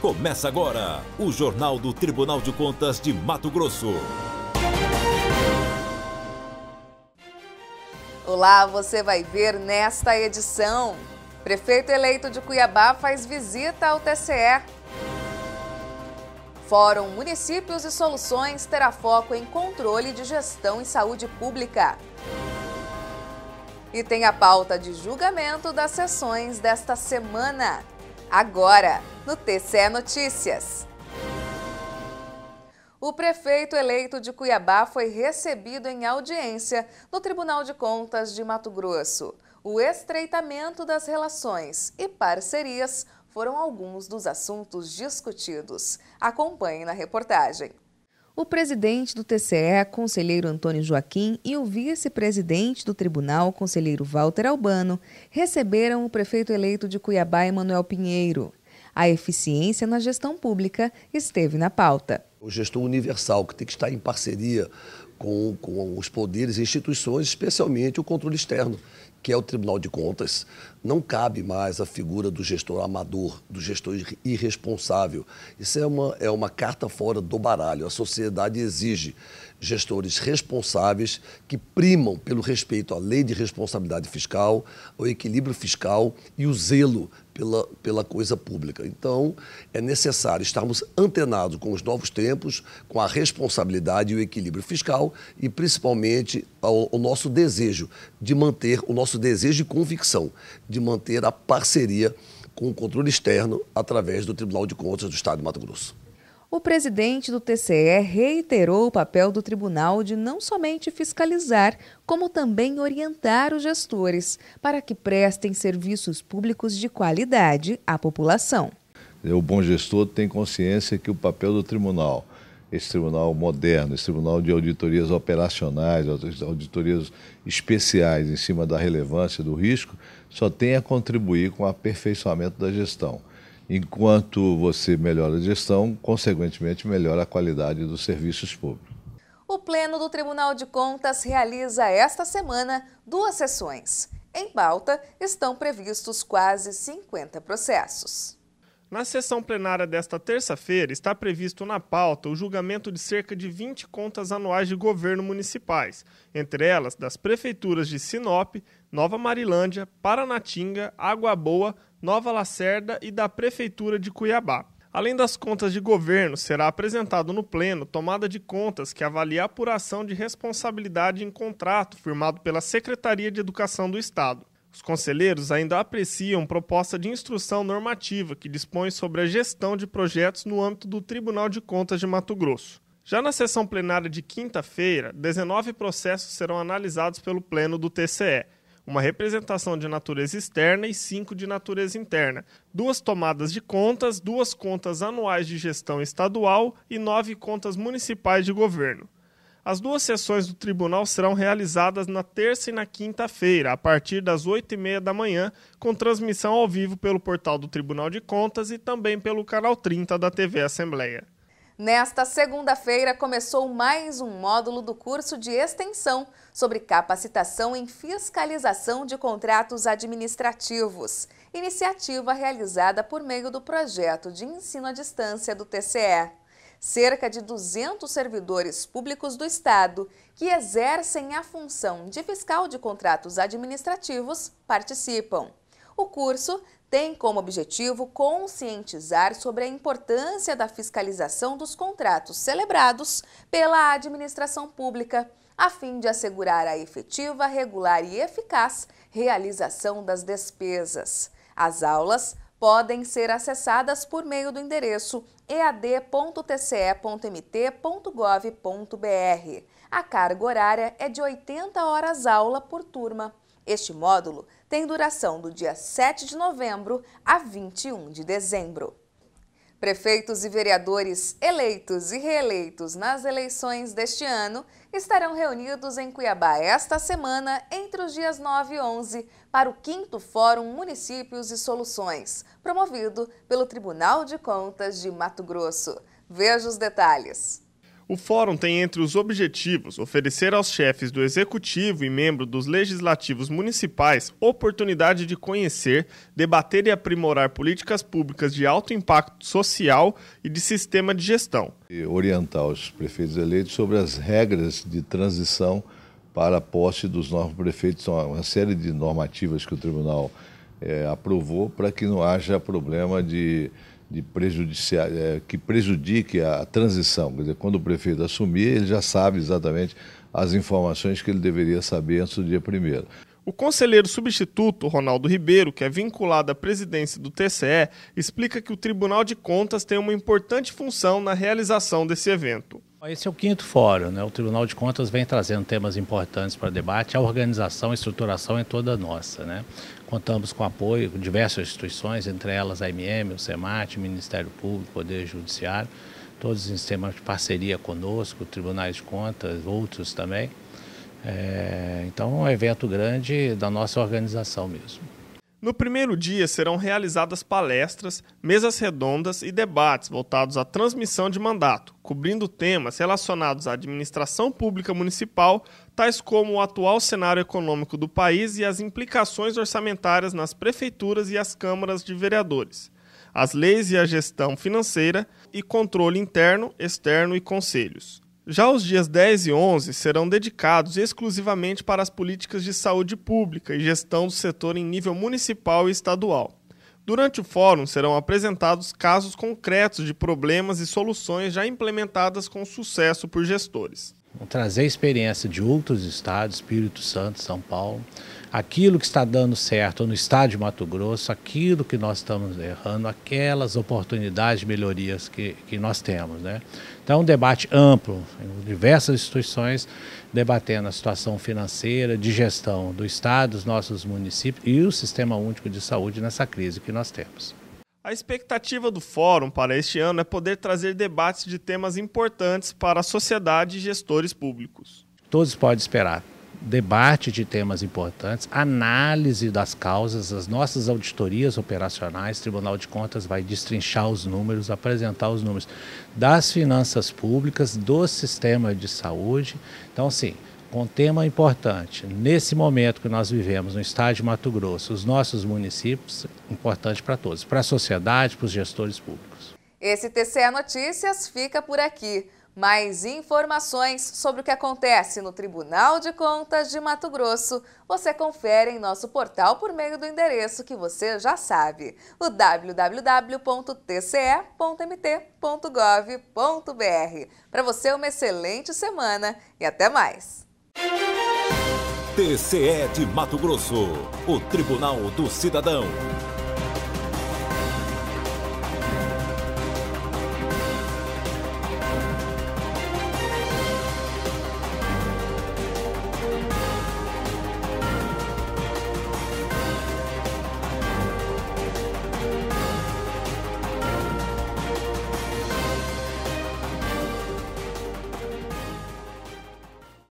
Começa agora o Jornal do Tribunal de Contas de Mato Grosso. Olá, você vai ver nesta edição. Prefeito eleito de Cuiabá faz visita ao TCE. Fórum Municípios e Soluções terá foco em controle de gestão e saúde pública. E tem a pauta de julgamento das sessões desta semana agora, no TCE Notícias. O prefeito eleito de Cuiabá foi recebido em audiência no Tribunal de Contas de Mato Grosso. O estreitamento das relações e parcerias foram alguns dos assuntos discutidos. Acompanhe na reportagem. O presidente do TCE, conselheiro Antônio Joaquim, e o vice-presidente do tribunal, conselheiro Walter Albano, receberam o prefeito eleito de Cuiabá, Emanuel Pinheiro. A eficiência na gestão pública esteve na pauta. O gestor universal, que tem que estar em parceria com, com os poderes e instituições, especialmente o controle externo, que é o Tribunal de Contas, não cabe mais a figura do gestor amador, do gestor irresponsável. Isso é uma, é uma carta fora do baralho. A sociedade exige gestores responsáveis que primam pelo respeito à lei de responsabilidade fiscal, ao equilíbrio fiscal e o zelo pela, pela coisa pública. Então, é necessário estarmos antenados com os novos tempos, com a responsabilidade e o equilíbrio fiscal e, principalmente, ao, nosso desejo de manter, o nosso desejo e convicção de manter a parceria com o controle externo através do Tribunal de Contas do Estado de Mato Grosso. O presidente do TCE reiterou o papel do tribunal de não somente fiscalizar, como também orientar os gestores para que prestem serviços públicos de qualidade à população. O bom gestor tem consciência que o papel do tribunal esse tribunal moderno, esse tribunal de auditorias operacionais, auditorias especiais em cima da relevância do risco, só tem a contribuir com o aperfeiçoamento da gestão. Enquanto você melhora a gestão, consequentemente melhora a qualidade dos serviços públicos. O Pleno do Tribunal de Contas realiza esta semana duas sessões. Em pauta estão previstos quase 50 processos. Na sessão plenária desta terça-feira, está previsto na pauta o julgamento de cerca de 20 contas anuais de governo municipais, entre elas das prefeituras de Sinop, Nova Marilândia, Paranatinga, Água Boa, Nova Lacerda e da Prefeitura de Cuiabá. Além das contas de governo, será apresentado no Pleno tomada de contas que avalia a apuração de responsabilidade em contrato firmado pela Secretaria de Educação do Estado. Os conselheiros ainda apreciam proposta de instrução normativa que dispõe sobre a gestão de projetos no âmbito do Tribunal de Contas de Mato Grosso. Já na sessão plenária de quinta-feira, 19 processos serão analisados pelo Pleno do TCE, uma representação de natureza externa e cinco de natureza interna, duas tomadas de contas, duas contas anuais de gestão estadual e nove contas municipais de governo. As duas sessões do tribunal serão realizadas na terça e na quinta-feira, a partir das 8h30 da manhã, com transmissão ao vivo pelo portal do Tribunal de Contas e também pelo canal 30 da TV Assembleia. Nesta segunda-feira começou mais um módulo do curso de extensão sobre capacitação em fiscalização de contratos administrativos, iniciativa realizada por meio do projeto de ensino à distância do TCE cerca de 200 servidores públicos do Estado que exercem a função de fiscal de contratos administrativos participam. O curso tem como objetivo conscientizar sobre a importância da fiscalização dos contratos celebrados pela administração pública, a fim de assegurar a efetiva, regular e eficaz realização das despesas. As aulas podem ser acessadas por meio do endereço ead.tce.mt.gov.br. A carga horária é de 80 horas aula por turma. Este módulo tem duração do dia 7 de novembro a 21 de dezembro. Prefeitos e vereadores eleitos e reeleitos nas eleições deste ano estarão reunidos em Cuiabá esta semana, entre os dias 9 e 11, para o 5 Fórum Municípios e Soluções, promovido pelo Tribunal de Contas de Mato Grosso. Veja os detalhes. O fórum tem entre os objetivos oferecer aos chefes do executivo e membros dos legislativos municipais oportunidade de conhecer, debater e aprimorar políticas públicas de alto impacto social e de sistema de gestão. E orientar os prefeitos eleitos sobre as regras de transição para a posse dos novos prefeitos, são então, uma série de normativas que o tribunal é, aprovou para que não haja problema de de prejudiciar, é, que prejudique a transição. Quer dizer, quando o prefeito assumir, ele já sabe exatamente as informações que ele deveria saber antes do dia primeiro. O conselheiro substituto Ronaldo Ribeiro, que é vinculado à presidência do TCE, explica que o Tribunal de Contas tem uma importante função na realização desse evento. Esse é o quinto fórum, né? O Tribunal de Contas vem trazendo temas importantes para debate, a organização e estruturação é toda nossa, né? Contamos com apoio de diversas instituições, entre elas a MM, o SEMAT, o Ministério Público, o Poder Judiciário, todos em sistema de parceria conosco, tribunais de contas, outros também. É, então é um evento grande da nossa organização mesmo. No primeiro dia serão realizadas palestras, mesas redondas e debates voltados à transmissão de mandato, cobrindo temas relacionados à administração pública municipal, tais como o atual cenário econômico do país e as implicações orçamentárias nas prefeituras e as câmaras de vereadores, as leis e a gestão financeira e controle interno, externo e conselhos. Já os dias 10 e 11 serão dedicados exclusivamente para as políticas de saúde pública e gestão do setor em nível municipal e estadual. Durante o fórum serão apresentados casos concretos de problemas e soluções já implementadas com sucesso por gestores. Vou trazer experiência de outros estados, Espírito Santo, São Paulo, aquilo que está dando certo no estado de Mato Grosso, aquilo que nós estamos errando, aquelas oportunidades de melhorias que, que nós temos. Né? Então, é um debate amplo, em diversas instituições, debatendo a situação financeira, de gestão do Estado, dos nossos municípios e o Sistema Único de Saúde nessa crise que nós temos. A expectativa do fórum para este ano é poder trazer debates de temas importantes para a sociedade e gestores públicos. Todos podem esperar debate de temas importantes, análise das causas, as nossas auditorias operacionais, Tribunal de Contas vai destrinchar os números, apresentar os números das finanças públicas, do sistema de saúde. Então, assim, com um tema importante, nesse momento que nós vivemos no estado de Mato Grosso, os nossos municípios, importante para todos, para a sociedade, para os gestores públicos. Esse TCE Notícias fica por aqui. Mais informações sobre o que acontece no Tribunal de Contas de Mato Grosso você confere em nosso portal por meio do endereço que você já sabe, o www.tce.mt.gov.br. Para você, uma excelente semana e até mais! TCE de Mato Grosso, o Tribunal do Cidadão.